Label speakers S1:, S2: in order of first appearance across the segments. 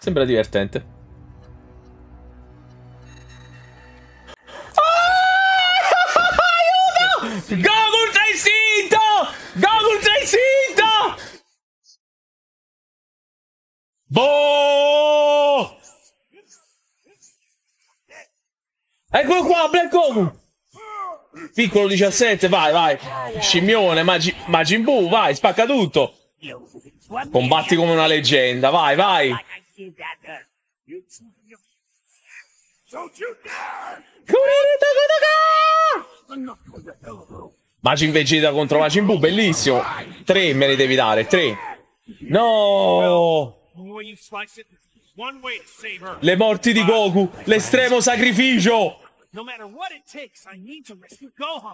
S1: Sembra divertente.
S2: Ah! Aiuto! Gogol sei sinto! Gogol sei sinto! Boh!
S1: Eccolo qua, Black Goku! Piccolo 17, vai, vai. Scimmione, Magi Majin Buu, vai, spacca tutto. Combatti come una leggenda, vai, vai
S2: you got there. You, you, don't you dare!
S1: Majin Vegeta contro Majin Buu, bellissimo. Tre me ne devi dare, tre. No! Le morti di Goku, l'estremo sacrificio!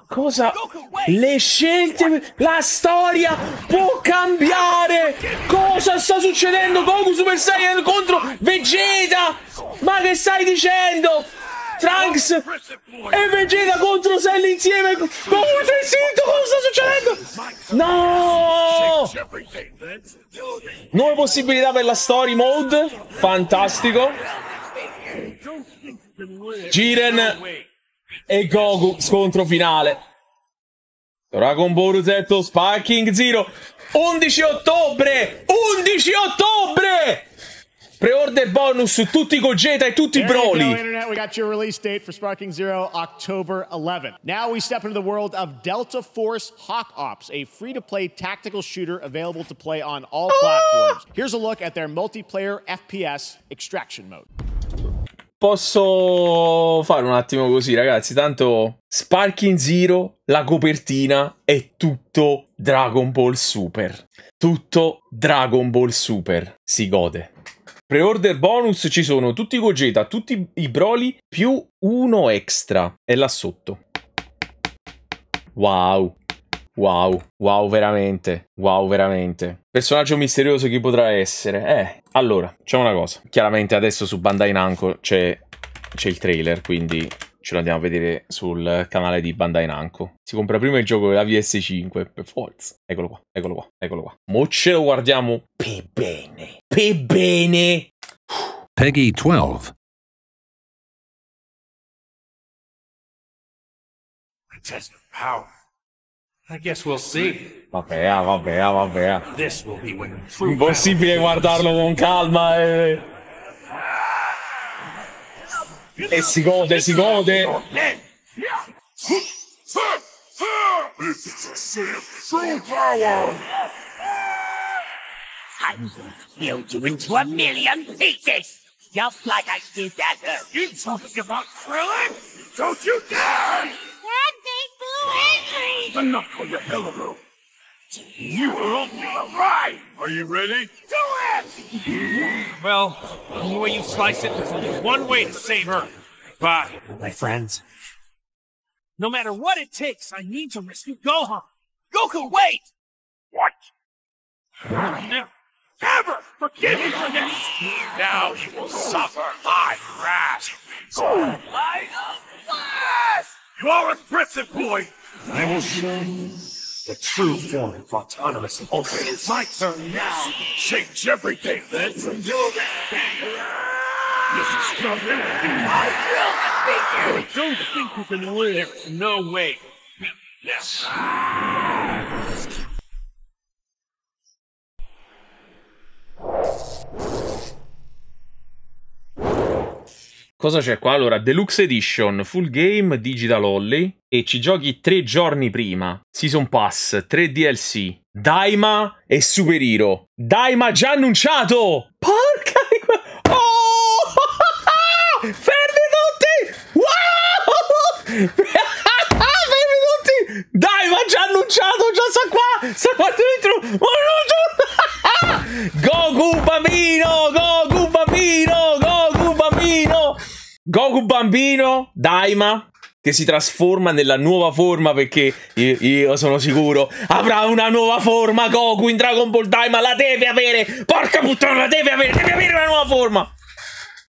S2: Cosa? Le
S1: scelte... La storia può cambiare! Cosa sta succedendo? Goku Super Saiyan contro Vegeta! Ma che stai dicendo? Trunks
S2: e
S1: Vegeta contro Sally insieme. Goku Tessito, cosa sta succedendo? No! Nuove possibilità per la story mode. Fantastico. Jiren e Goku, scontro finale. Dragon Ball Z Sparking Zero 11 ottobre 11 ottobre Pre-order bonus su tutti i Gogeta e tutti i Broly. Go,
S2: Internet. We got your release date for Sparking
S1: Zero, October 11th. Now we step into the world of Delta Force Hawk Ops, a free-to-play tactical shooter available to play on all ah! platforms. Here's a look at their multiplayer FPS extraction mode. posso fare un attimo così, ragazzi. Tanto Sparky in Zero, la copertina è tutto Dragon Ball Super. Tutto Dragon Ball Super. Si gode. Pre-order bonus ci sono tutti i Gogeta, tutti i Broly, più uno extra. È là sotto. Wow. Wow, wow veramente, wow veramente. Personaggio misterioso chi potrà essere? Eh, allora, c'è una cosa. Chiaramente adesso su Bandai Namco c'è c'è il trailer, quindi ce lo andiamo a vedere sul canale di Bandai Namco. Si compra prima il gioco della VS5, per
S2: forza. Eccolo qua, eccolo qua, eccolo qua. Mo ce lo guardiamo per bene, per bene. Peggy 12. Just power. I guess we'll see. Vabbè, vabbè, vabbè. This will be when true Impossibile guardarlo con calma
S1: e... Eh. E si gode, si gode.
S2: I will build you into a million
S1: pieces, just like I did that insult about Krillin.
S2: Don't you dare! angry! Enough for your hello. You will only arrive! Are you ready? Do it! Well, the way you slice it, there's only one way to save her. Bye, my friends. No matter what it takes, I need to rescue Gohan! Goku, wait! What? Never, never forgive me for this! Now you will suffer my wrath! Gohan, light up! You a Britson, boy! I will show you the true form of autonomous ultra. It is my turn now! Change everything, then! From This is not I will defeat you! I don't think you can win! No way! Yes.
S1: Cosa c'è qua? Allora, Deluxe Edition, full game, digital only e ci giochi tre giorni prima. Season Pass, 3 DLC, Daima e Super Hero. Daima già annunciato! Porca di... Oh! Fermi tutti! Wow! Fermi tutti! Daima già annunciato, già sta qua! Sta qua dentro! Oh, no, Goku bambino! Goku bambino! Goku bambino! Goku bambino, Daima, che si trasforma nella nuova forma perché io, io, sono sicuro avrà una nuova forma Goku in Dragon Ball Daima, la deve avere, porca puttana, la deve avere, deve avere una nuova forma.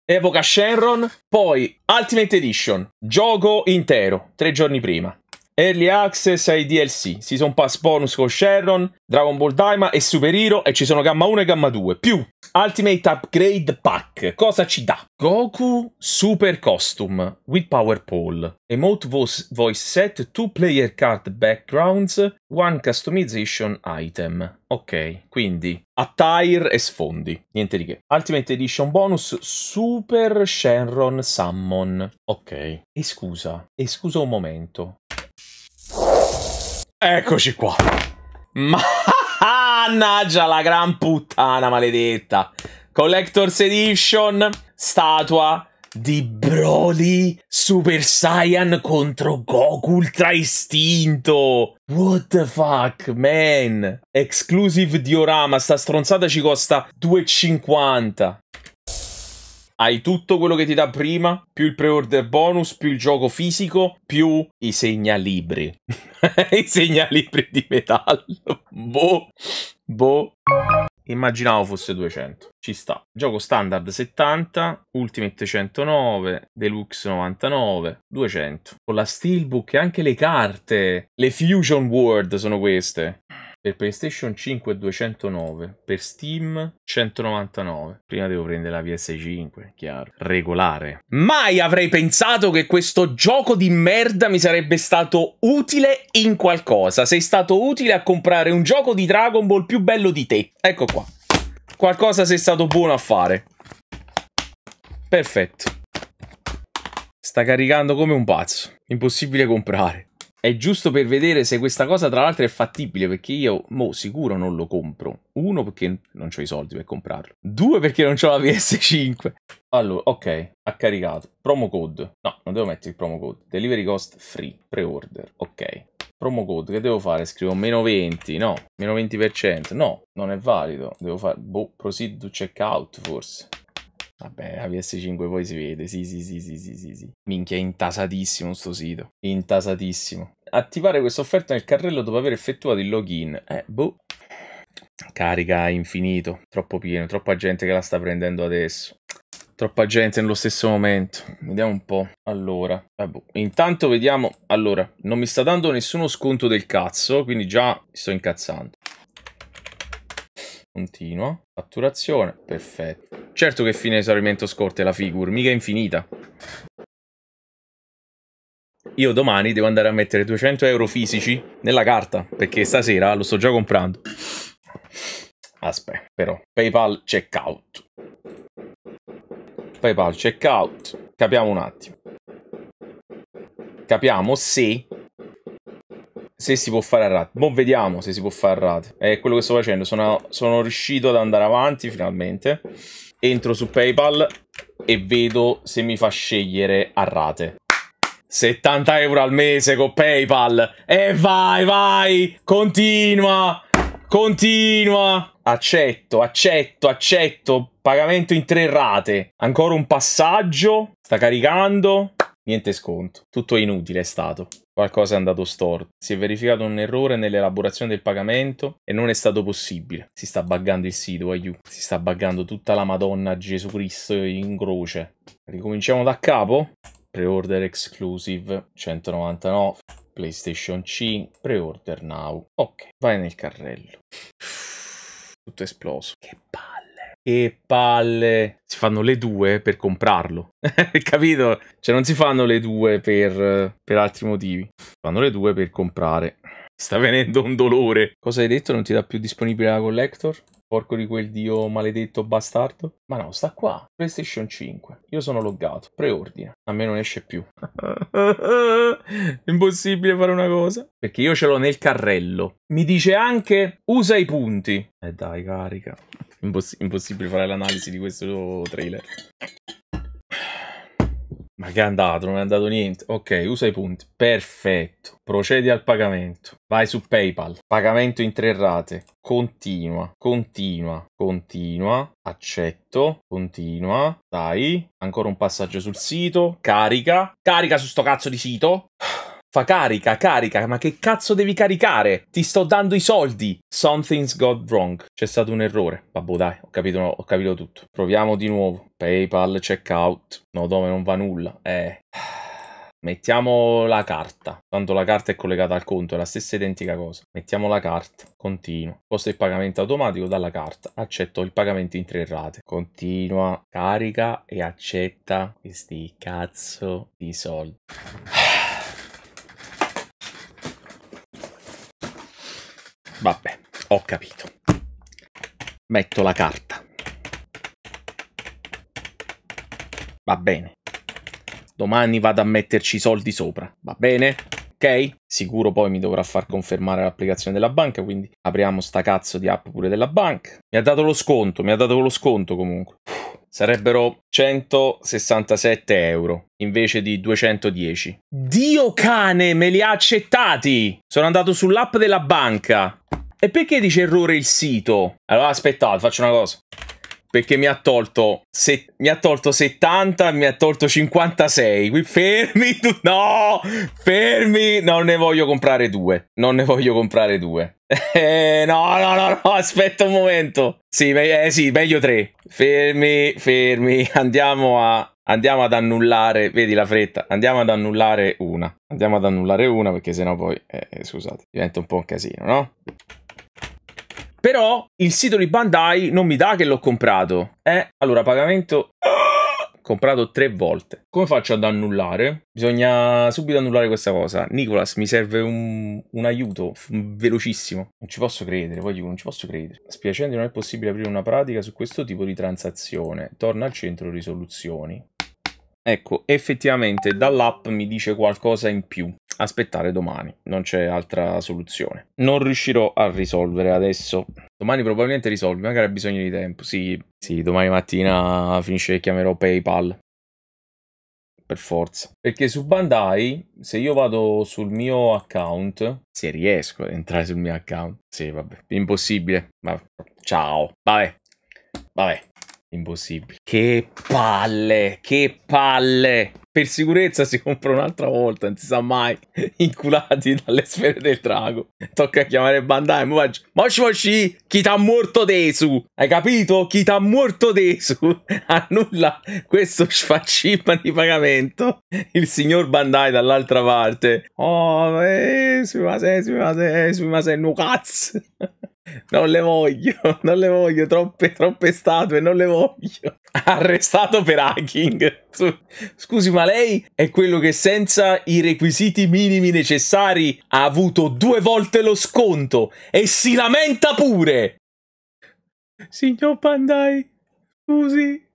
S1: Epoca Shenron, poi Ultimate Edition, gioco intero, tre giorni prima. Early Access ai DLC, Season Pass Bonus con Sharon, Dragon Ball Daima e Super Hero e ci sono Gamma 1 e Gamma 2, più Ultimate Upgrade Pack. Cosa ci dà? Goku Super Costume with Power Pole, Emote Voice, voice Set, 2 Player Card Backgrounds, 1 Customization Item. Ok, quindi attire e sfondi, niente di che. Ultimate Edition Bonus Super Shenron Summon. Ok, e scusa, e scusa un momento. Eccoci qua. Mannaggia la gran puttana maledetta. Collector's Edition, statua di Broly Super Saiyan contro Goku Ultra Istinto. What the fuck, man? Exclusive diorama, sta stronzata ci costa 2,50 hai tutto quello che ti dà prima, più il pre-order bonus, più il gioco fisico, più i segnalibri. I segnalibri di metallo. Boh. Boh. Immaginavo fosse 200. Ci sta. Gioco standard 70, Ultimate 109, Deluxe 99, 200. Con la Steelbook e anche le carte. Le Fusion World sono queste per PlayStation 5 209, per Steam 199. Prima devo prendere la PS5, chiaro, regolare. Mai avrei pensato che questo gioco di merda mi sarebbe stato utile in qualcosa. Sei stato utile a comprare un gioco di Dragon Ball più bello di te. Ecco qua. Qualcosa sei stato buono a fare. Perfetto. Sta caricando come un pazzo. Impossibile comprare. È giusto per vedere se questa cosa tra l'altro è fattibile, perché io, mo, sicuro non lo compro. Uno, perché non ho i soldi per comprarlo. Due, perché non ho la PS5. Allora, ok, ha caricato. Promo code. No, non devo mettere il promo code. Delivery cost free, pre-order. Ok. Promo code, che devo fare? Scrivo meno 20, no, meno 20%. No, non è valido. Devo fare, boh, proceed to checkout forse. Vabbè, la PS5 poi si vede, sì, sì, sì, sì, sì, sì, sì. Minchia, è intasatissimo sto sito, intasatissimo. Attivare questa offerta nel carrello dopo aver effettuato il login. Eh, boh. Carica infinito, troppo pieno, troppa gente che la sta prendendo adesso. Troppa gente nello stesso momento. Vediamo un po'. Allora, vabbè. Eh, boh. intanto vediamo. Allora, non mi sta dando nessuno sconto del cazzo, quindi già sto incazzando. Continua. Fatturazione. Perfetto. Certo che fine esaurimento scorte la figure, mica infinita. Io domani devo andare a mettere 200 euro fisici nella carta, perché stasera lo sto già comprando. Aspetta, però. PayPal checkout. PayPal checkout. Capiamo un attimo. Capiamo se se si può fare a rate. Boh, vediamo se si può fare a rate. È quello che sto facendo. Sono, sono riuscito ad andare avanti finalmente. Entro su PayPal e vedo se mi fa scegliere a rate. 70 euro al mese con PayPal. E vai, vai, continua, continua. Accetto, accetto, accetto. Pagamento in tre rate. Ancora un passaggio. Sta caricando. Niente sconto. Tutto inutile è stato. Qualcosa è andato storto. Si è verificato un errore nell'elaborazione del pagamento e non è stato possibile. Si sta buggando il sito, aiù. Si sta buggando tutta la Madonna Gesù Cristo in croce. Ricominciamo da capo. Pre-order exclusive 199. PlayStation 5. Pre-order now. Ok, vai nel carrello. Tutto esploso. Che palle. Che palle. Si fanno le due per comprarlo. Capito? Cioè non si fanno le due per, per altri motivi. Si fanno le due per comprare. Sta venendo un dolore. Cosa hai detto? Non ti dà più disponibile la collector? Porco di quel dio maledetto bastardo. Ma no, sta qua. PlayStation 5. Io sono loggato. Preordina. A me non esce più. Impossibile fare una cosa. Perché io ce l'ho nel carrello. Mi dice anche usa i punti. E eh dai, carica. Imposs impossibile fare l'analisi di questo trailer. Ma che è andato? Non è andato niente. Ok, usa i punti. Perfetto. Procedi al pagamento. Vai su PayPal. Pagamento in tre rate. Continua, continua, continua. Accetto, continua. Dai. Ancora un passaggio sul sito. Carica. Carica su sto cazzo di sito. Fa carica, carica, ma che cazzo devi caricare? Ti sto dando i soldi. Something's got wrong. C'è stato un errore. Babbo dai, ho capito, ho capito tutto. Proviamo di nuovo. PayPal, checkout. No, dove non va nulla. Eh... Mettiamo la carta. Tanto la carta è collegata al conto, è la stessa identica cosa. Mettiamo la carta. Continua. Posto il pagamento automatico dalla carta. Accetto il pagamento in tre rate. Continua. Carica e accetta questi cazzo di soldi. Vabbè, ho capito. Metto la carta. Va bene. Domani vado a metterci i soldi sopra, va bene? Ok? Sicuro poi mi dovrà far confermare l'applicazione della banca, quindi apriamo sta cazzo di app pure della banca. Mi ha dato lo sconto, mi ha dato lo sconto comunque sarebbero 167 euro invece di 210. Dio cane, me li ha accettati! Sono andato sull'app della banca. E perché dice errore il sito? Allora aspettate, faccio una cosa perché mi ha tolto, se, mi ha tolto 70, mi ha tolto 56. Qui fermi, tu, no, fermi, non ne voglio comprare due, non ne voglio comprare due. Eh, no, no, no, no, aspetta un momento. Sì, me- eh, sì, meglio tre. Fermi, fermi, andiamo a andiamo ad annullare, vedi la fretta, andiamo ad annullare una. Andiamo ad annullare una perché sennò poi, eh, eh scusate, diventa un po' un casino, no? Però il sito di Bandai non mi dà che l'ho comprato. Eh, allora pagamento comprato tre volte. Come faccio ad annullare? Bisogna subito annullare questa cosa. Nicolas, mi serve un, un aiuto velocissimo. Non ci posso credere, voglio, dico, non ci posso credere. Spiacendo non è possibile aprire una pratica su questo tipo di transazione. Torna al centro risoluzioni. Ecco, effettivamente dall'app mi dice qualcosa in più aspettare domani, non c'è altra soluzione. Non riuscirò a risolvere adesso. Domani probabilmente risolvi, magari ha bisogno di tempo. Sì, sì, domani mattina finisce e chiamerò PayPal. Per forza. Perché su Bandai, se io vado sul mio account, se riesco ad entrare sul mio account, sì, vabbè, impossibile. Vabbè. Ciao. Vabbè. Vabbè. Impossibile. Che palle, che palle per sicurezza si compra un'altra volta, non si sa mai, inculati dalle sfere del drago. Tocca chiamare Bandai, Mochi Mochi, chi t'ha morto desu? Hai capito? Chi t'ha morto desu? Annulla questo sfaccipa di pagamento. Il signor Bandai dall'altra parte. Oh, eh, su ma sei, su ma sei, su ma sei, no cazzo. Non le voglio, non le voglio, troppe, troppe statue, non le voglio. arrestato per hacking. Scusi, ma lei è quello che senza i requisiti minimi necessari ha avuto due volte lo sconto e si
S2: lamenta pure. Signor Pandai, scusi,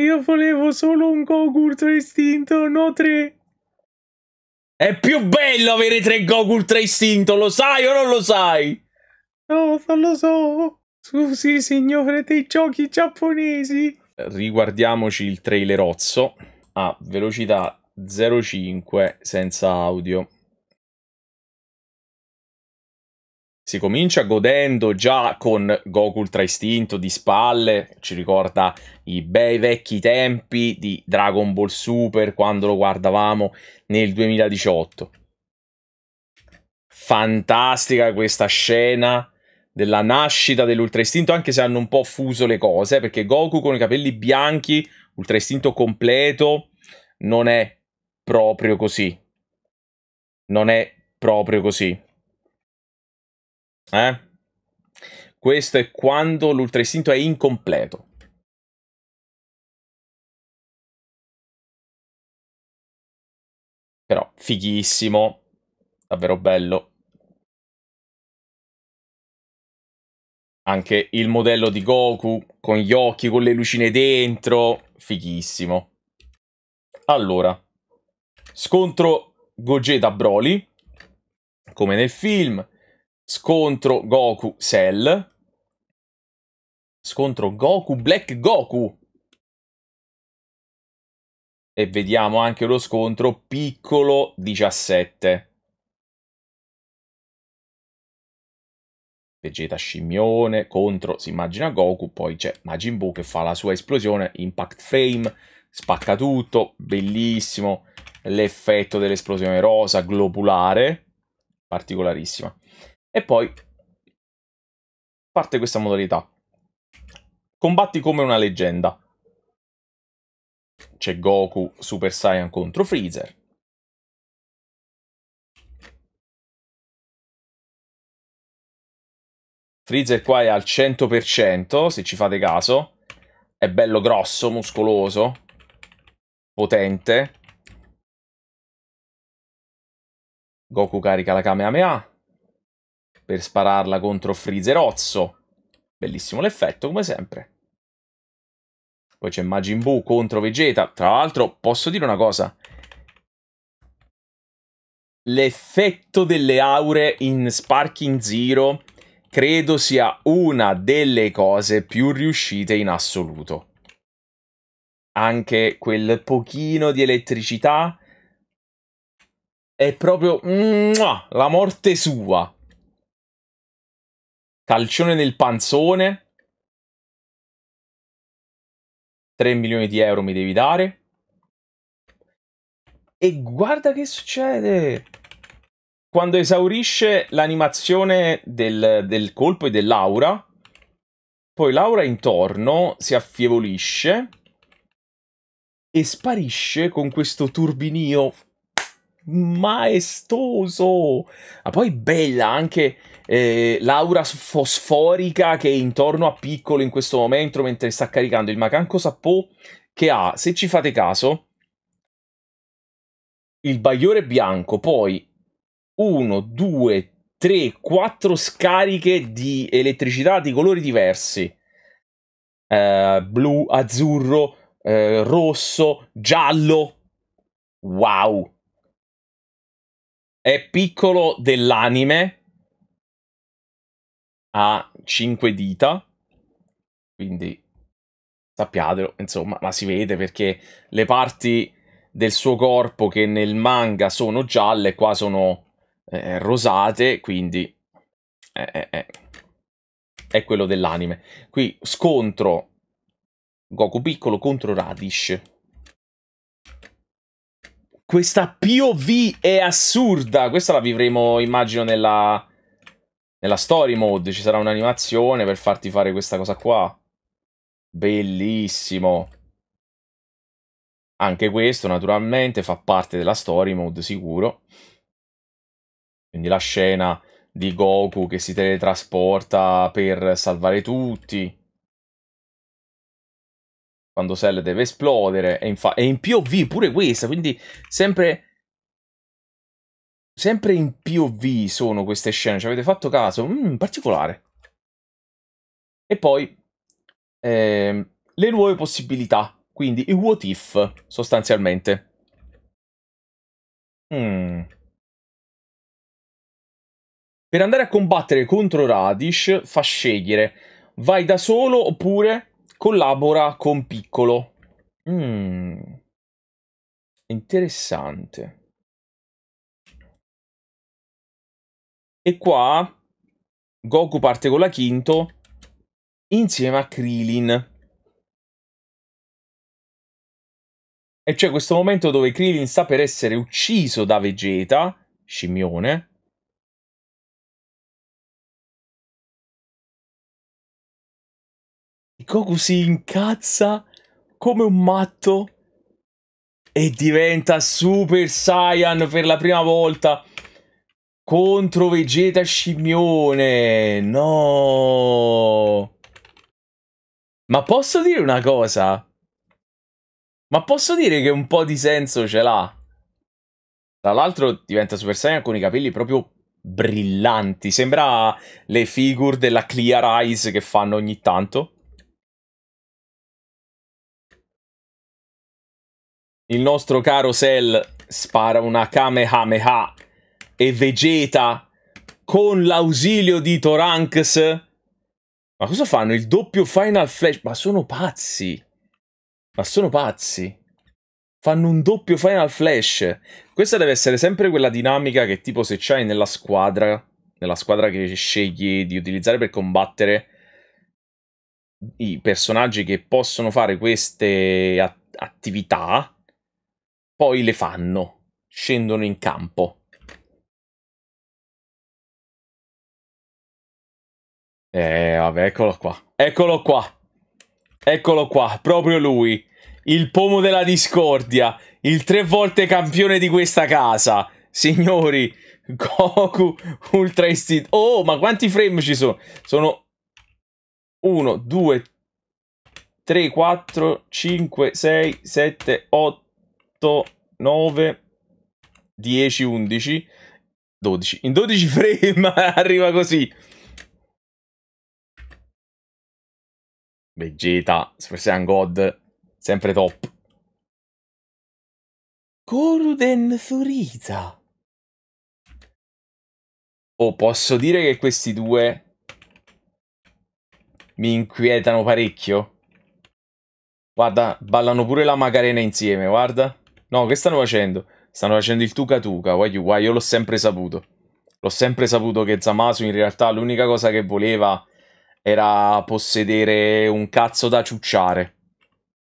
S2: io volevo solo un Gogur 3 istinto, no tre.
S1: È più bello avere tre Gogur 3 istinto, lo sai o non lo sai? No, non lo so. Scusi, signore dei giochi giapponesi. Riguardiamoci il trailer trailerozzo a velocità 0,5 senza audio. Si comincia godendo già con Goku Ultra Istinto di spalle, ci ricorda i bei vecchi tempi di Dragon Ball Super quando lo guardavamo nel 2018. Fantastica questa scena della nascita dell'Ultra Istinto, anche se hanno un po' fuso le cose, perché Goku con i capelli bianchi, Ultra Istinto completo, non è proprio così. Non è proprio così.
S2: Eh? Questo è quando l'Ultra Istinto è incompleto. Però, fighissimo, davvero bello. Anche il modello di Goku con gli occhi, con le lucine
S1: dentro, fighissimo. Allora, scontro Gogeta Broly, come nel film, scontro
S2: Goku Cell, scontro Goku Black Goku. E vediamo anche lo scontro piccolo 17.
S1: Vegeta scimmione, contro, si immagina Goku, poi c'è Majin Buu che fa la sua esplosione, impact frame, spacca tutto, bellissimo, l'effetto dell'esplosione rosa, globulare, particolarissima. E poi parte questa modalità. Combatti come una leggenda.
S2: C'è Goku Super Saiyan contro Freezer. Freezer qua è al 100%, se ci fate caso. È bello grosso, muscoloso, potente. Goku carica la Kamehameha per spararla contro Freezer Freezerozzo. Bellissimo l'effetto, come sempre.
S1: Poi c'è Majin Buu contro Vegeta. Tra l'altro, posso dire una cosa. L'effetto delle aure in Sparking Zero credo sia una delle cose più riuscite in assoluto. Anche quel pochino di elettricità
S2: è proprio muah, la morte sua. Calcione nel panzone. 3 milioni di euro mi devi dare. E guarda
S1: che succede quando esaurisce l'animazione del, del colpo e dell'aura, poi l'aura intorno si affievolisce e sparisce con questo turbinio maestoso. Ma poi bella anche eh, l'aura fosforica che è intorno a Piccolo in questo momento mentre sta caricando il Macanco Sappo che ha, se ci fate caso, il bagliore bianco, poi 1, 2, 3, 4 scariche di elettricità di colori diversi. Eh, blu, azzurro, eh, rosso, giallo. Wow.
S2: È piccolo dell'anime. Ha 5 dita. Quindi
S1: sappiatelo, insomma, ma si vede perché le parti del suo corpo che nel manga sono gialle qua sono eh, eh, rosate, quindi eh, eh, eh, è quello dell'anime. Qui scontro Goku piccolo contro Radish. Questa POV è assurda, questa la vivremo immagino nella, nella story mode, ci sarà un'animazione per farti fare questa cosa qua. Bellissimo. Anche questo naturalmente fa parte della story mode sicuro. Quindi la scena di Goku che si teletrasporta per salvare tutti. Quando Cell deve esplodere. E, infa- e in POV pure questa, quindi sempre... Sempre in POV sono queste scene, ci avete fatto caso? Mm, particolare. E poi eh, le nuove
S2: possibilità, quindi i what if sostanzialmente. Mm. Per andare a combattere contro
S1: Radish fa scegliere vai da solo oppure collabora con
S2: Piccolo. Mm. Interessante. E qua Goku parte con la Quinto insieme a Krillin. E c'è questo momento dove Krillin sta per essere ucciso da Vegeta, scimmione, Goku si incazza come un matto e diventa Super Saiyan
S1: per la prima volta contro Vegeta Scimmione. No. Ma posso dire una cosa? Ma posso dire che un po' di senso ce l'ha? Tra l'altro diventa Super Saiyan con i capelli proprio brillanti. Sembra le figure della Clear Eyes che fanno ogni tanto. il nostro caro Cell spara una Kamehameha e Vegeta con l'ausilio di Toranks. Ma cosa fanno? Il doppio Final Flash? Ma sono pazzi! Ma sono pazzi! Fanno un doppio Final Flash. Questa deve essere sempre quella dinamica che tipo se c'hai nella squadra, nella squadra che scegli di utilizzare per combattere, i personaggi che possono fare
S2: queste attività poi le fanno, scendono in campo. Eh, vabbè, eccolo qua. Eccolo qua. Eccolo qua, proprio
S1: lui. Il pomo della discordia. Il tre volte campione di questa casa. Signori, Goku Ultra Instinct. Oh, ma quanti frame ci sono? Sono 1, 2, 3, 4, 5, 6, 7, 8. 8, 9, 10, 11, 12. In 12 frame arriva così.
S2: Vegeta, Super Saiyan God, sempre top. Coruden Zuriza. Oh, posso dire che questi due mi inquietano parecchio?
S1: Guarda, ballano pure la Macarena insieme, guarda. No, che stanno facendo? Stanno facendo il Tuca Tuca, guai, guai, io l'ho sempre saputo. L'ho sempre saputo che Zamasu in realtà l'unica cosa che voleva era possedere un cazzo da ciucciare.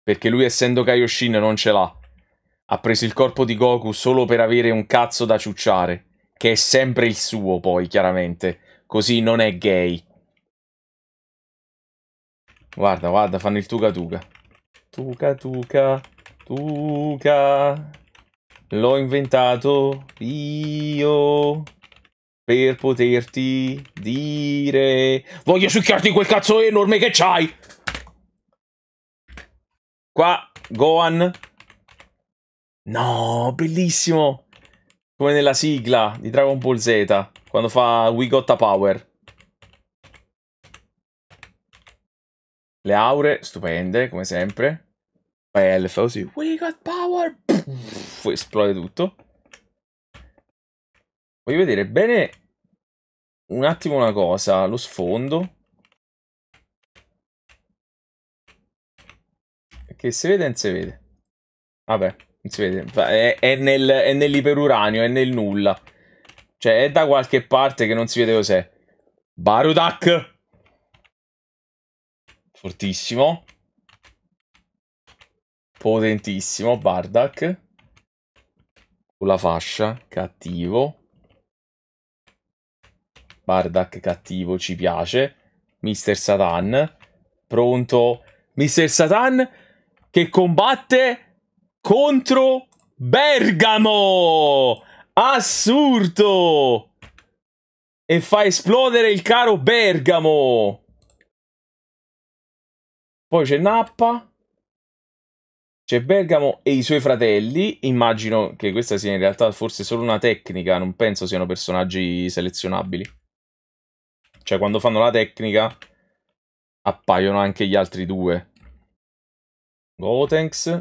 S1: Perché lui essendo Kaioshin non ce l'ha. Ha preso il corpo di Goku solo per avere un cazzo da ciucciare. Che è sempre il suo poi, chiaramente. Così non è gay. Guarda, guarda, fanno il Tuca Tuca. Tuca Tuca. Luca, L'ho inventato io per poterti dire voglio succhiarti quel cazzo enorme che c'hai. Qua Gohan. No, bellissimo. Come nella sigla di Dragon Ball Z quando fa We Got a Power. Le aure stupende, come sempre. Poi Elfa così,
S2: we got power,
S1: Puff, esplode tutto.
S2: Voglio vedere bene un attimo una cosa, lo sfondo.
S1: Che si vede e non si vede. Vabbè, non si vede. È, è, nel, è nell'iperuranio, è nel nulla. Cioè, è da qualche parte che non si vede cos'è. Barudak! Fortissimo potentissimo Bardak con la fascia cattivo Bardak cattivo ci piace Mister Satan pronto Mister Satan che combatte contro Bergamo assurdo e fa esplodere il caro Bergamo poi c'è Nappa c'è Bergamo e i suoi fratelli, immagino che questa sia in realtà forse solo una tecnica, non penso siano personaggi selezionabili. Cioè quando fanno la tecnica appaiono anche gli altri due. Gotenks,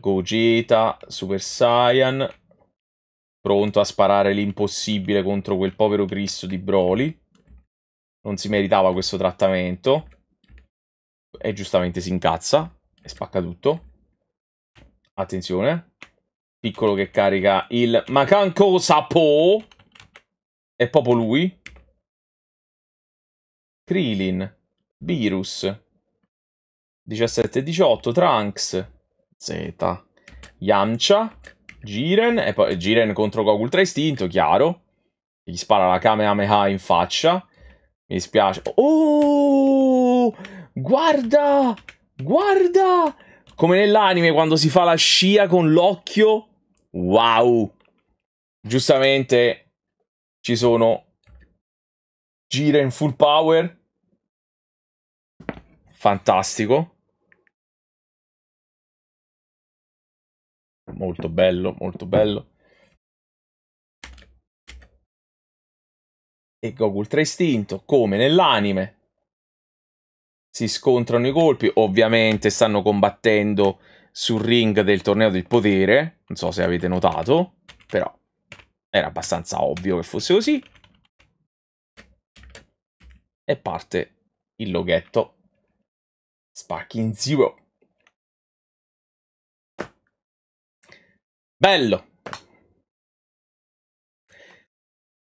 S1: Gogeta, Super Saiyan, pronto a sparare l'impossibile contro quel povero Cristo di Broly. Non si meritava questo trattamento. E giustamente si incazza, e spacca tutto. Attenzione. Piccolo che carica il Macanco Sapo. È proprio lui. Krillin. Virus. 17-18. Trunks. Z. Yamcha. Jiren. E poi Jiren contro Goku Ultra Istinto, chiaro. Gli spara la Kamehameha in faccia. Mi dispiace. Oh! Guarda! Guarda! Come nell'anime quando si fa la scia con l'occhio. Wow! Giustamente ci sono
S2: gira in full power. Fantastico. Molto bello, molto bello. E Goku Ultra Istinto, come nell'anime, si scontrano i colpi,
S1: ovviamente stanno combattendo sul ring del torneo del potere, non so se avete notato, però era abbastanza ovvio che fosse così.
S2: E parte il loghetto Sparking Zero. Bello!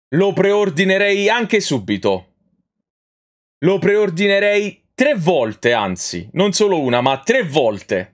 S2: Lo preordinerei anche
S1: subito. Lo preordinerei tre volte, anzi, non solo una, ma tre volte.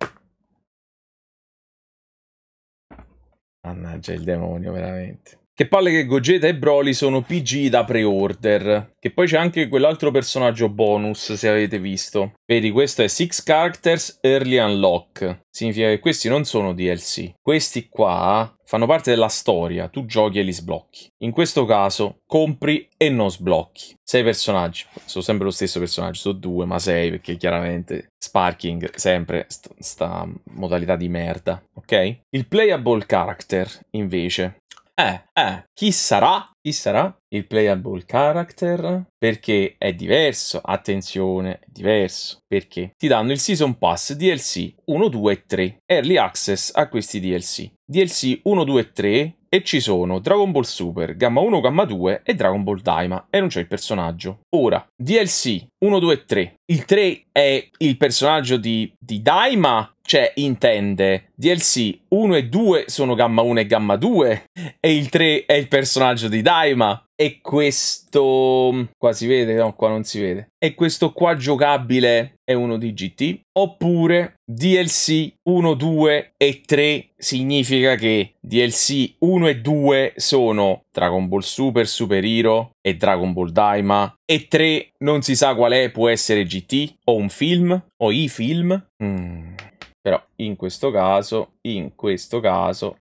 S1: Mannaggia il demonio, veramente. Che palle che Gogeta e Broly sono PG da pre-order. Che poi c'è anche quell'altro personaggio bonus, se avete visto. Vedi, questo è Six Characters Early Unlock. Significa che questi non sono DLC. Questi qua fanno parte della storia, tu giochi e li sblocchi. In questo caso compri e non sblocchi. Sei personaggi, sono sempre lo stesso personaggio, sono due ma sei perché chiaramente Sparking sempre st- sta modalità di merda, ok? Il playable character invece è, eh, eh. Chi sarà? Chi sarà il playable character? Perché è diverso, attenzione, è diverso. Perché ti danno il Season Pass DLC 1, 2 e 3, Early Access a questi DLC. DLC 1, 2 e 3 e ci sono Dragon Ball Super, Gamma 1, Gamma 2 e Dragon Ball Daima e non c'è il personaggio. Ora, DLC 1, 2 e 3. Il 3 è il personaggio di, di Daima cioè intende DLC 1 e 2 sono gamma 1 e gamma 2 e il 3 è il personaggio di Daima e questo qua si vede, no qua non si vede e questo qua giocabile è uno di GT oppure DLC 1, 2 e 3 significa che DLC 1 e 2 sono Dragon Ball Super, Super Hero e Dragon Ball Daima e 3 non si sa qual è, può essere GT o un film o i film mm. però in questo caso, in questo caso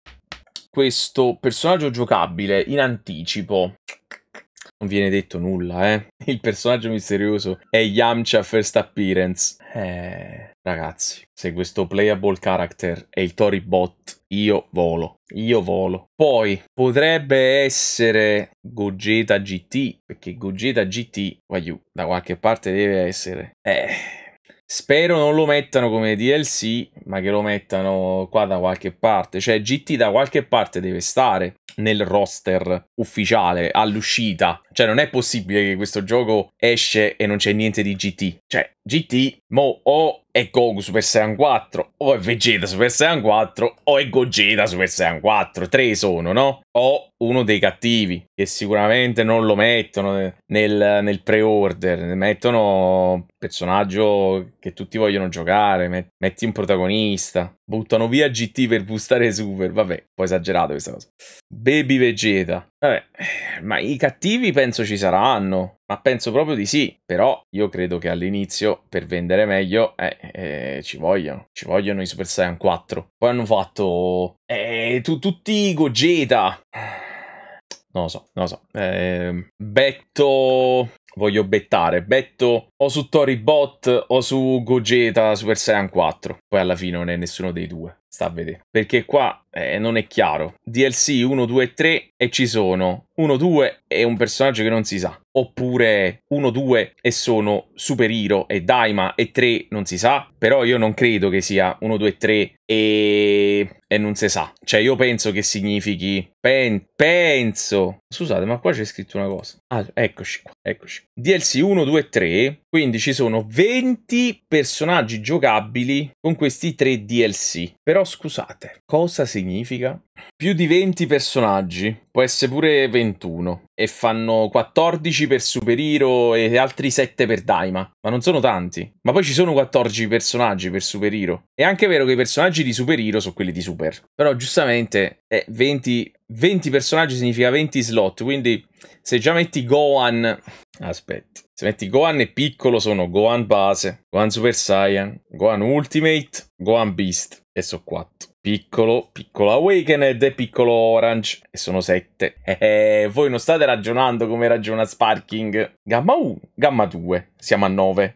S1: questo personaggio giocabile in anticipo. Non viene detto nulla, eh. Il personaggio misterioso è Yamcha First Appearance. Eh, ragazzi, se questo playable character è il Tori Bot, io volo. Io volo. Poi potrebbe essere Gogeta GT, perché Gogeta GT, waiu, da qualche parte deve essere. Eh Spero non lo mettano come DLC, ma che lo mettano qua da qualche parte. Cioè, GT da qualche parte deve stare nel roster ufficiale all'uscita. Cioè, non è possibile che questo gioco esce e non c'è niente di GT. Cioè, GT, mo o è Goku Super Saiyan 4, o è Vegeta Super Saiyan 4, o è Gogeta Super Saiyan 4. Tre sono, no? o uno dei cattivi che sicuramente non lo mettono nel, nel pre-order, mettono personaggio che tutti vogliono giocare, metti un protagonista, buttano via GT per boostare Super, vabbè, un po' esagerato questa cosa. Baby Vegeta, vabbè, ma i cattivi penso ci saranno, ma penso proprio di sì, però io credo che all'inizio per vendere meglio eh, eh, ci vogliono, ci vogliono i Super Saiyan 4. Poi hanno fatto eh, tu, tutti Gogeta. Non lo so, non lo so. Eh, betto. Voglio bettare. Betto o su Tori Bot o su Gogeta Super Saiyan 4. Poi alla fine non è nessuno dei due. Sta a vedere. Perché qua eh, non è chiaro. DLC 1, 2 e 3 e ci sono 1, 2 e un personaggio che non si sa. Oppure 1, 2 e sono Super Hero e Daima e 3 non si sa. Però io non credo che sia 1, 2 e 3 e, e non si sa. Cioè, io penso che significhi. Pen, penso. Scusate, ma qua c'è scritto una cosa. Ah, eccoci qua, eccoci. DLC 1, 2 e 3. Quindi ci sono 20 personaggi giocabili con questi 3 DLC. Però scusate, cosa significa? Più di 20 personaggi, può essere pure 21. E fanno 14 per Super Hero e altri 7 per Daima. Ma non sono tanti. Ma poi ci sono 14 personaggi per Super Hero. È anche vero che i personaggi personaggi di Hero sono quelli di super. Però giustamente eh, 20, 20 personaggi significa 20 slot, quindi se già metti Gohan... Aspetta, se metti Gohan e piccolo sono Gohan base, Gohan Super Saiyan, Gohan Ultimate, Gohan Beast e so 4 piccolo, piccolo Awakened e piccolo Orange. E sono sette. Eh, eh, voi non state ragionando come ragiona Sparking. Gamma 1, gamma 2. Siamo a 9.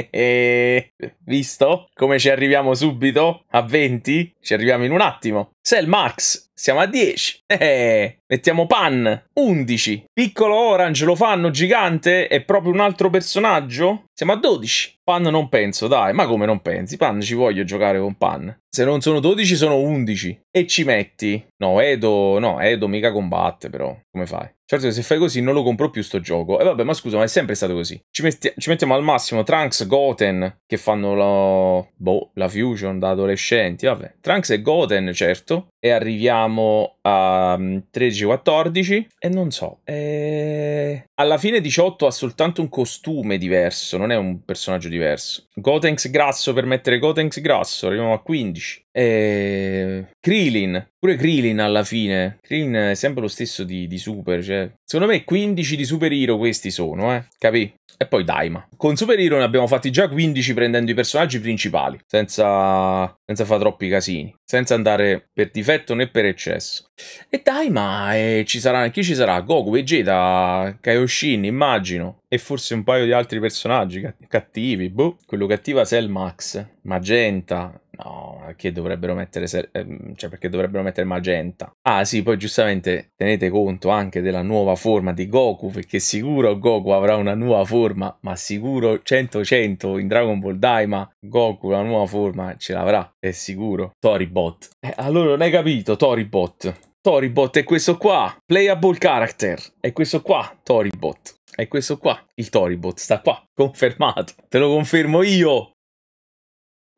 S1: Eh, visto? Come ci arriviamo subito? A 20? Ci arriviamo in un attimo. C'è il Max, siamo a 10. Eh, mettiamo Pan, 11. Piccolo Orange lo fanno gigante, è proprio un altro personaggio? Siamo a 12. Pan non penso, dai, ma come non pensi? Pan ci voglio giocare con Pan. Se non sono 12 sono 11. E ci metti? No, Edo, no, Edo mica combatte però. Come fai? Certo che se fai così non lo compro più sto gioco. E eh vabbè, ma scusa, ma è sempre stato così. Ci, metti- ci mettiamo al massimo Trunks, Goten, che fanno la, boh, la fusion da adolescenti. Vabbè, Trunks e Goten, certo. E arriviamo a 13-14. Mm, e non so, eh... alla fine 18 ha soltanto un costume diverso, non è un personaggio diverso. Gotenks grasso per mettere Gotenks grasso, arriviamo a 15. E... Eh, Krillin, pure Krillin alla fine. Krillin è sempre lo stesso di, di Super, cioè Secondo me 15 di Super Hero questi sono, eh. Capì? E poi Daima. Con Super Hero ne abbiamo fatti già 15 prendendo i personaggi principali, senza, senza fare troppi casini, senza andare per difetto né per eccesso. E Daima eh, ci sarà, chi ci sarà? Goku, Vegeta, Kaioshin, immagino. E forse un paio di altri personaggi cattivi, boh. Quello cattiva Cell Max, Magenta, No, perché dovrebbero mettere ehm, cioè perché dovrebbero mettere magenta. Ah, sì, poi giustamente tenete conto anche della nuova nuova forma di Goku, perché sicuro Goku avrà una nuova forma, ma sicuro 100-100 in Dragon Ball Daima Goku la nuova forma ce l'avrà, è sicuro. Toribot. Eh, allora non hai capito, Toribot. Toribot è questo qua, playable character, è questo qua, Toribot. È questo qua, il Toribot, sta qua, confermato. Te lo confermo io.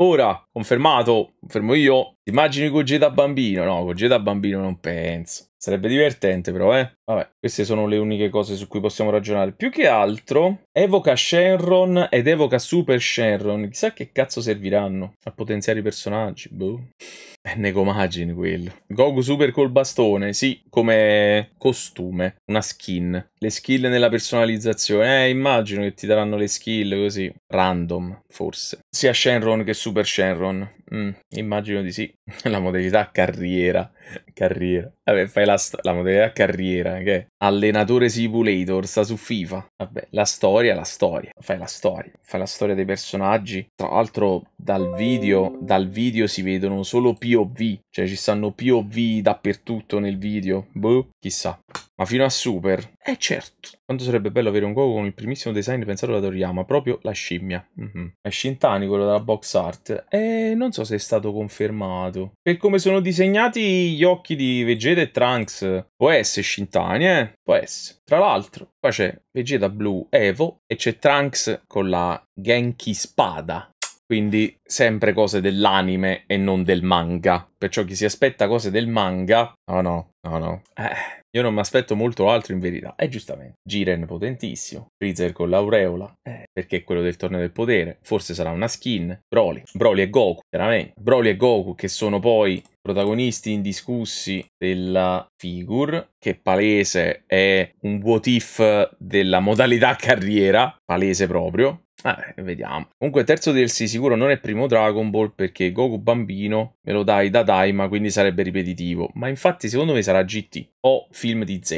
S1: Ora, Confermato, confermo io. Ti Immagini Gogeta da bambino? No, Gogeta da bambino non penso. Sarebbe divertente però, eh. Vabbè, queste sono le uniche cose su cui possiamo ragionare. Più che altro, evoca Shenron ed evoca Super Shenron. Chissà che cazzo serviranno a potenziare i personaggi, boh. È Negomagine quello. Goku Super col bastone, sì, come costume, una skin. Le skill nella personalizzazione, eh, immagino che ti daranno le skill così, random, forse. Sia Shenron che Super Shenron. Omicron? Mm, immagino di sì. La modalità carriera. Carriera. Vabbè, fai la, la modalità carriera che è allenatore simulator, sta su FIFA. Vabbè, la storia, la storia. Fai la storia. Fai la storia dei personaggi. Tra l'altro, dal video, dal video si vedono solo POV. Cioè, ci stanno POV dappertutto nel video. Boh. Chissà. Ma fino a Super? Eh certo. Quanto sarebbe bello avere un gioco con il primissimo design pensato da Toriyama, proprio la scimmia. mm -hmm. È Shintani quello della box art? E non so se è stato confermato. Per come sono disegnati gli occhi di Vegeta e Trunks, può essere Shintani, eh? Può essere. Tra l'altro, qua c'è Vegeta blu Evo e c'è Trunks con la Genki Spada. Quindi sempre cose dell'anime e non del manga. Perciò chi si aspetta cose del manga... Oh no, no, no. Eh... Io non mi aspetto molto altro in verità. E giustamente, Jiren potentissimo, Freezer con l'aureola, eh, perché è quello del torneo del potere, forse sarà una skin, Broly, Broly e Goku, veramente. Broly e Goku che sono poi protagonisti indiscussi della figure, che palese è un what if della modalità carriera, palese proprio, Ah, vediamo. Comunque, terzo DLC sicuro non è primo Dragon Ball perché Goku bambino me lo dai da Daima, quindi sarebbe ripetitivo. Ma infatti, secondo me sarà GT o film di Z.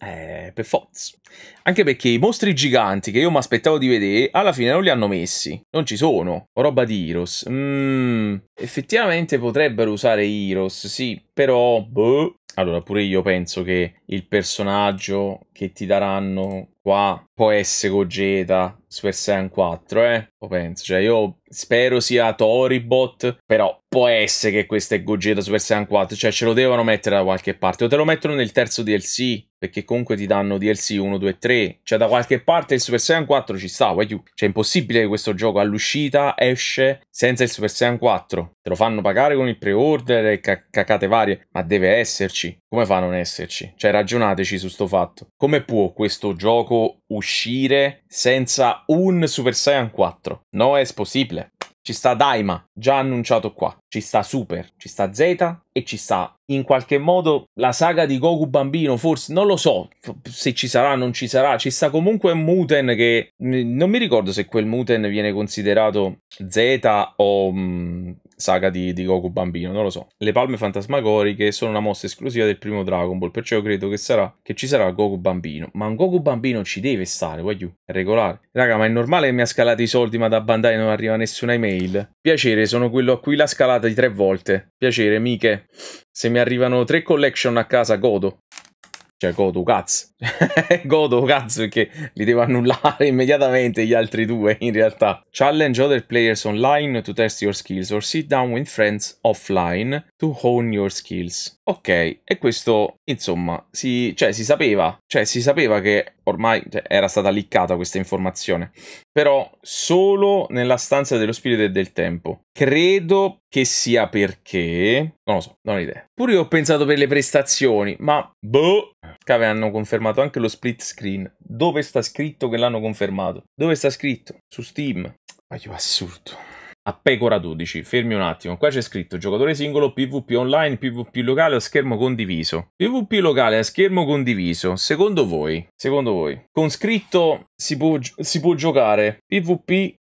S1: Eh, per forza. Anche perché i mostri giganti che io mi aspettavo di vedere, alla fine non li hanno messi. Non ci sono. roba di Heroes. Mmm, Effettivamente potrebbero usare Heroes, sì, però... Boh. Allora, pure io penso che il personaggio che ti daranno qua può essere Gogeta Super Saiyan 4, eh? Lo penso, cioè io spero sia Toribot, però può essere che questo è Gogeta Super Saiyan 4, cioè ce lo devono mettere da qualche parte, o te lo mettono nel terzo DLC, perché comunque ti danno DLC 1, 2, 3, cioè da qualche parte il Super Saiyan 4 ci sta, why you? Cioè è impossibile che questo gioco all'uscita esce senza il Super Saiyan 4. Te lo fanno pagare con il pre-order e cac- cacate varie, ma deve esserci. Come fa a non esserci? Cioè, ragionateci su sto fatto. Come può questo gioco uscire senza un Super Saiyan 4? No, è possibile. Ci sta Daima, già annunciato qua. Ci sta Super, ci sta Z e ci sta in qualche modo la saga di Goku bambino, forse non lo so se ci sarà, non ci sarà. Ci sta comunque un Muten che non mi ricordo se quel Muten viene considerato Z o mh, mm, saga di, di, Goku bambino, non lo so. Le palme fantasmagoriche sono una mossa esclusiva del primo Dragon Ball, perciò credo che, sarà, che ci sarà Goku bambino. Ma un Goku bambino ci deve stare, voglio, è regolare. Raga, ma è normale che mi ha scalato i soldi ma da Bandai non arriva nessuna email? Piacere, sono quello a cui l'ha scalata di tre volte. Piacere, miche. Se mi arrivano tre collection a casa, godo. Cioè, godo cazzo. godo cazzo perché li devo annullare immediatamente gli altri due, in realtà. Challenge other players online to test your skills or sit down with friends offline to hone your skills. Ok, e questo Insomma, si, cioè, si sapeva, cioè, si sapeva che ormai cioè, era stata liccata questa informazione, però solo nella stanza dello spirito e del tempo. Credo che sia perché... Non lo so, non ho idea. Pure io ho pensato per le prestazioni, ma boh... Cave hanno confermato anche lo split screen. Dove sta scritto che l'hanno confermato? Dove sta scritto? Su Steam. Ma io assurdo a Pecora 12. Fermi un attimo, qua c'è scritto giocatore singolo, PvP online, PvP locale a schermo condiviso. PvP locale a schermo condiviso, secondo voi? Secondo voi? Con scritto si può, si può giocare PvP.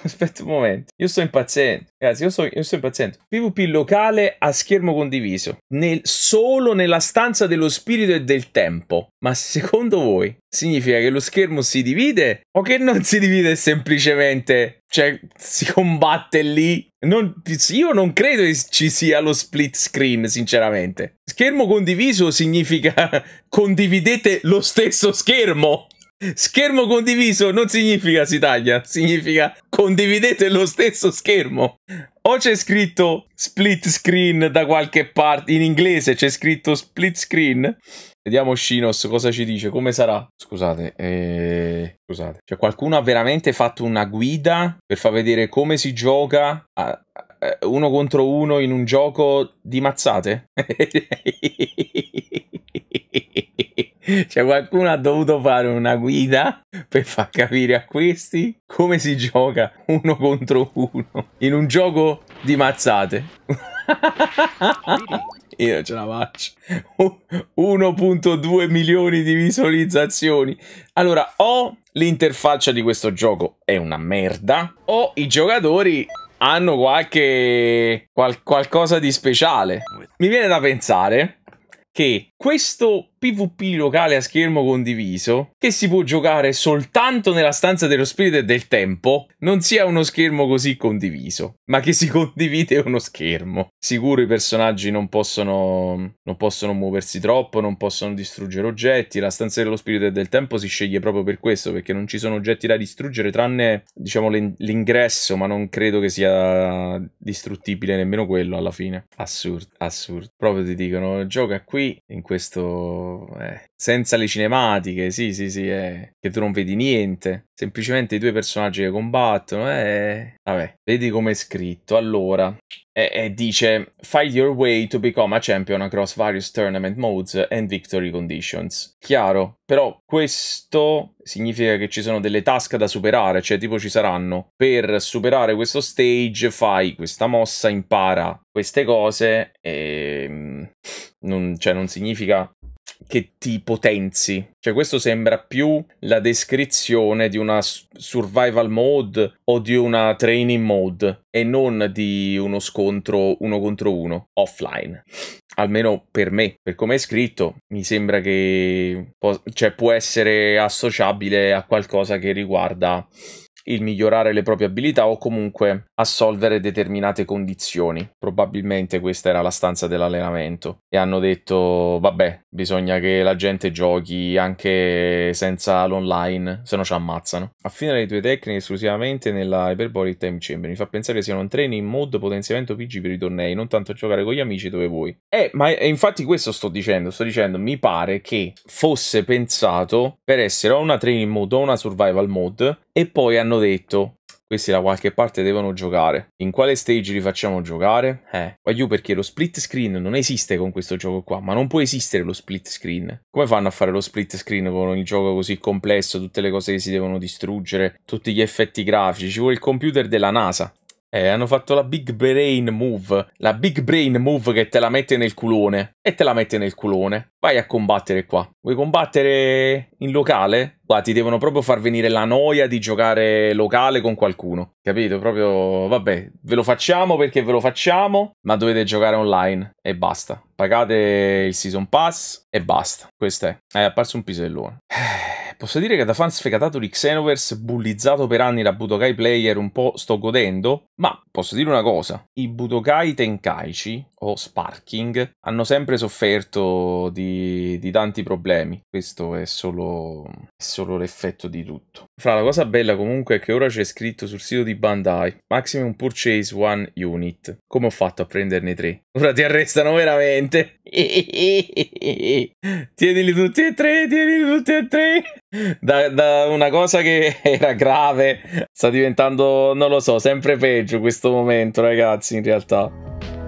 S1: Aspetta un momento, io sto impaziente, ragazzi. Io sto, io sto impaziente. PvP locale a schermo condiviso, nel, solo nella stanza dello spirito e del tempo. Ma secondo voi significa che lo schermo si divide o che non si divide semplicemente? Cioè, si combatte lì? Non, io non credo che ci sia lo split screen, sinceramente. Schermo condiviso significa condividete lo stesso schermo. Schermo condiviso non significa si taglia, significa condividete lo stesso schermo. O c'è scritto split screen da qualche parte, in inglese c'è scritto split screen. Vediamo Shinos cosa ci dice, come sarà. Scusate, eh... scusate. Cioè qualcuno ha veramente fatto una guida per far vedere come si gioca a, eh, uno contro uno in un gioco di mazzate? cioè qualcuno ha dovuto fare una guida per far capire a questi come si gioca uno contro uno in un gioco di mazzate. Io ce la faccio. 1.2 milioni di visualizzazioni. Allora, o l'interfaccia di questo gioco è una merda, o i giocatori hanno qualche qual qualcosa di speciale. Mi viene da pensare che questo PvP locale a schermo condiviso, che si può giocare soltanto nella stanza dello spirito e del tempo, non sia uno schermo così condiviso, ma che si condivide uno schermo. Sicuro i personaggi non possono, non possono muoversi troppo, non possono distruggere oggetti, la stanza dello spirito e del tempo si sceglie proprio per questo, perché non ci sono oggetti da distruggere, tranne, diciamo, l'ingresso, ma non credo che sia distruttibile nemmeno quello alla fine. Assurdo, assurdo. Proprio ti dicono, gioca qui, in questo questo... Eh. Senza le cinematiche, sì, sì, sì, eh. che tu non vedi niente. Semplicemente i due personaggi che combattono, eh. Vabbè, vedi come è scritto. Allora, e, dice fight your way to become a champion across various tournament modes and victory conditions. Chiaro, però questo significa che ci sono delle task da superare, cioè tipo ci saranno per superare questo stage fai questa mossa, impara queste cose e ehm, non, cioè, non significa che ti potenzi. Cioè, questo sembra più la descrizione di una survival mode o di una training mode e non di uno scontro uno contro uno offline. Almeno per me, per come è scritto, mi sembra che po- cioè, può essere associabile a qualcosa che riguarda il migliorare le proprie abilità o comunque assolvere determinate condizioni. Probabilmente questa era la stanza dell'allenamento e hanno detto vabbè, bisogna che la gente giochi anche senza l'online, se no ci ammazzano. Affina le tue tecniche esclusivamente nella Hyperbolic Time Chamber, mi fa pensare che siano un training mode potenziamento PG per i tornei, non tanto giocare con gli amici dove vuoi. Eh, ma è, eh, infatti questo sto dicendo, sto dicendo, mi pare che fosse pensato per essere o una training mode o una survival mode e poi hanno hanno detto questi da qualche parte devono giocare. In quale stage li facciamo giocare? Eh, voglio perché lo split screen non esiste con questo gioco qua, ma non può esistere lo split screen. Come fanno a fare lo split screen con un gioco così complesso, tutte le cose che si devono distruggere, tutti gli effetti grafici, ci vuole il computer della NASA. Eh, hanno fatto la Big Brain Move, la Big Brain Move che te la mette nel culone, e te la mette nel culone. Vai a combattere qua. Vuoi combattere in locale? Guarda, ti devono proprio far venire la noia di giocare locale con qualcuno. Capito? Proprio, vabbè, ve lo facciamo perché ve lo facciamo, ma dovete giocare online e basta. Pagate il season pass e basta. Questo è. È apparso un pisellone. Eh, posso dire che da fan sfegatato di Xenoverse, bullizzato per anni da Budokai Player, un po' sto godendo, ma posso dire una cosa, i Budokai Tenkaichi, o Sparking, hanno sempre sofferto di, di tanti problemi. Questo è solo, è solo l'effetto di tutto. Fra la cosa bella comunque è che ora c'è scritto sul sito di Bandai Maximum Purchase One Unit. Come ho fatto a prenderne tre? Ora ti arrestano veramente. tienili tutti e tre, tienili tutti e tre. Da, da, una cosa che era grave sta diventando, non lo so, sempre peggio questo momento ragazzi in realtà.